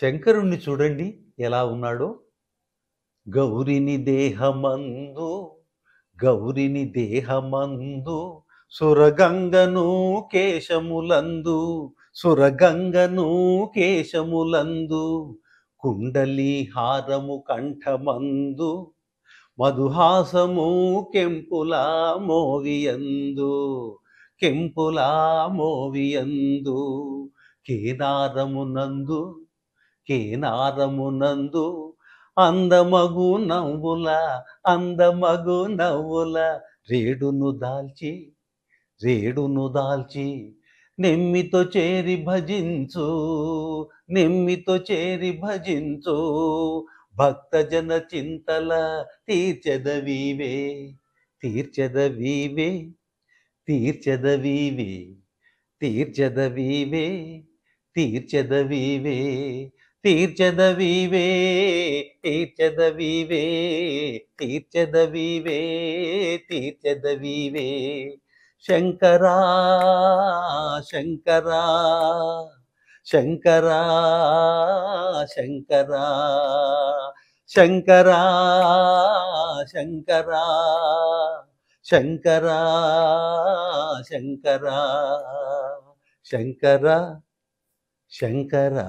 శంకరుణ్ణి చూడండి ఎలా ఉన్నాడో గౌరిని దేహమందు గౌరిని దేహమందు సురగంగను కేశములందు సురగంగను కేశములందు కుండలి హారము కంఠమందు మధుహాసము కెంపులా మోవియందు కెంపులా మోవియందు కేదారమునందు కేనారమునందు అందమగు నవ్వుల అందమగు నవ్వుల రేడును దాల్చి రేడును దాల్చి నెమ్మితో చేరి భజించు నెమ్మితో చేరి భజించు భక్తజన చింతల తీర్చదవీవే తీర్చదవీవే తీర్చదవీవే తీర్చదవీవే తీర్చదవీవే తీర్చదవివే తీర్చదవివే తీర్చదవివే తీర్చదవివే శంకరా శంకరా శంకరా శంకరా శంకరా శంకరా శంకరా శంకరా శంకరా శంకరా